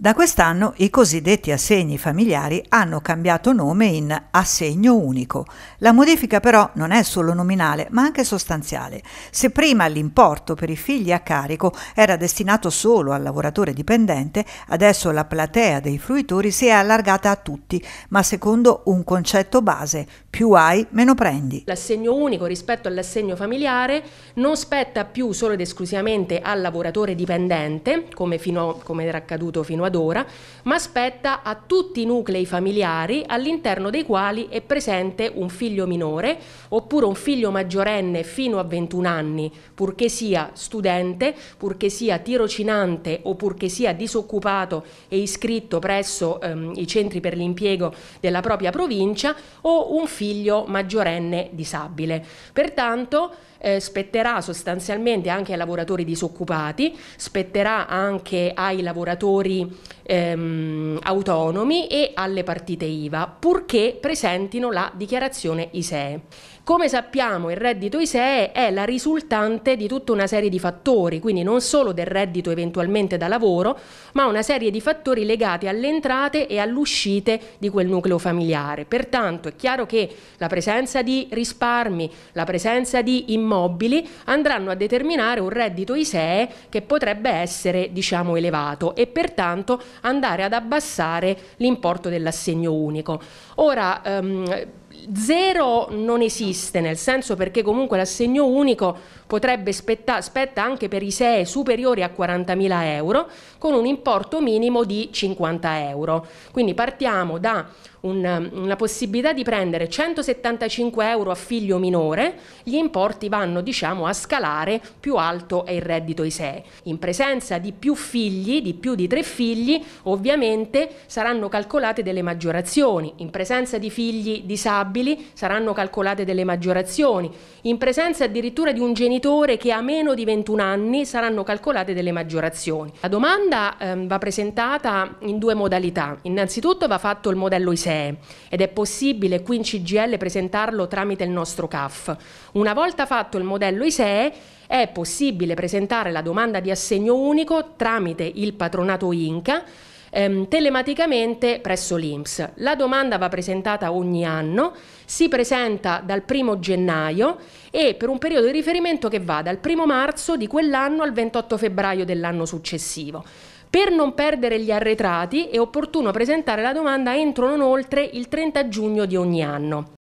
Da quest'anno i cosiddetti assegni familiari hanno cambiato nome in assegno unico. La modifica però non è solo nominale, ma anche sostanziale. Se prima l'importo per i figli a carico era destinato solo al lavoratore dipendente, adesso la platea dei fruitori si è allargata a tutti, ma secondo un concetto base, più hai, meno prendi. L'assegno unico rispetto all'assegno familiare non spetta più solo ed esclusivamente al lavoratore dipendente, come, fino, come era accaduto fino a ad ora, ma spetta a tutti i nuclei familiari all'interno dei quali è presente un figlio minore oppure un figlio maggiorenne fino a 21 anni, purché sia studente, purché sia tirocinante o purché sia disoccupato e iscritto presso ehm, i centri per l'impiego della propria provincia o un figlio maggiorenne disabile. Pertanto eh, spetterà sostanzialmente anche ai lavoratori disoccupati, spetterà anche ai lavoratori ehm, autonomi e alle partite IVA, purché presentino la dichiarazione ISEE. Come sappiamo il reddito ISEE è la risultante di tutta una serie di fattori, quindi non solo del reddito eventualmente da lavoro, ma una serie di fattori legati alle entrate e alle uscite di quel nucleo familiare. Pertanto è chiaro che la presenza di risparmi, la presenza di immobili andranno a determinare un reddito ISEE che potrebbe essere diciamo elevato e pertanto andare ad abbassare l'importo dell'assegno unico. Ora, ehm, Zero non esiste, nel senso perché comunque l'assegno unico potrebbe spettare spetta anche per i SEE superiori a 40.000 euro con un importo minimo di 50 euro. Quindi partiamo da un, una possibilità di prendere 175 euro a figlio minore, gli importi vanno diciamo a scalare più alto è il reddito ISEE. In presenza di più figli, di più di tre figli, ovviamente saranno calcolate delle maggiorazioni. In presenza di figli disabili probabili, saranno calcolate delle maggiorazioni. In presenza addirittura di un genitore che ha meno di 21 anni saranno calcolate delle maggiorazioni. La domanda ehm, va presentata in due modalità. Innanzitutto va fatto il modello ISEE ed è possibile qui in CGL presentarlo tramite il nostro CAF. Una volta fatto il modello ISEE è possibile presentare la domanda di assegno unico tramite il patronato INCA ehm, telematicamente presso l'INPS. La domanda va presentata ogni anno, si presenta dal 1 gennaio e per un periodo di riferimento che va dal 1 marzo di quell'anno al 28 febbraio dell'anno successivo. Per non perdere gli arretrati è opportuno presentare la domanda entro non oltre il 30 giugno di ogni anno.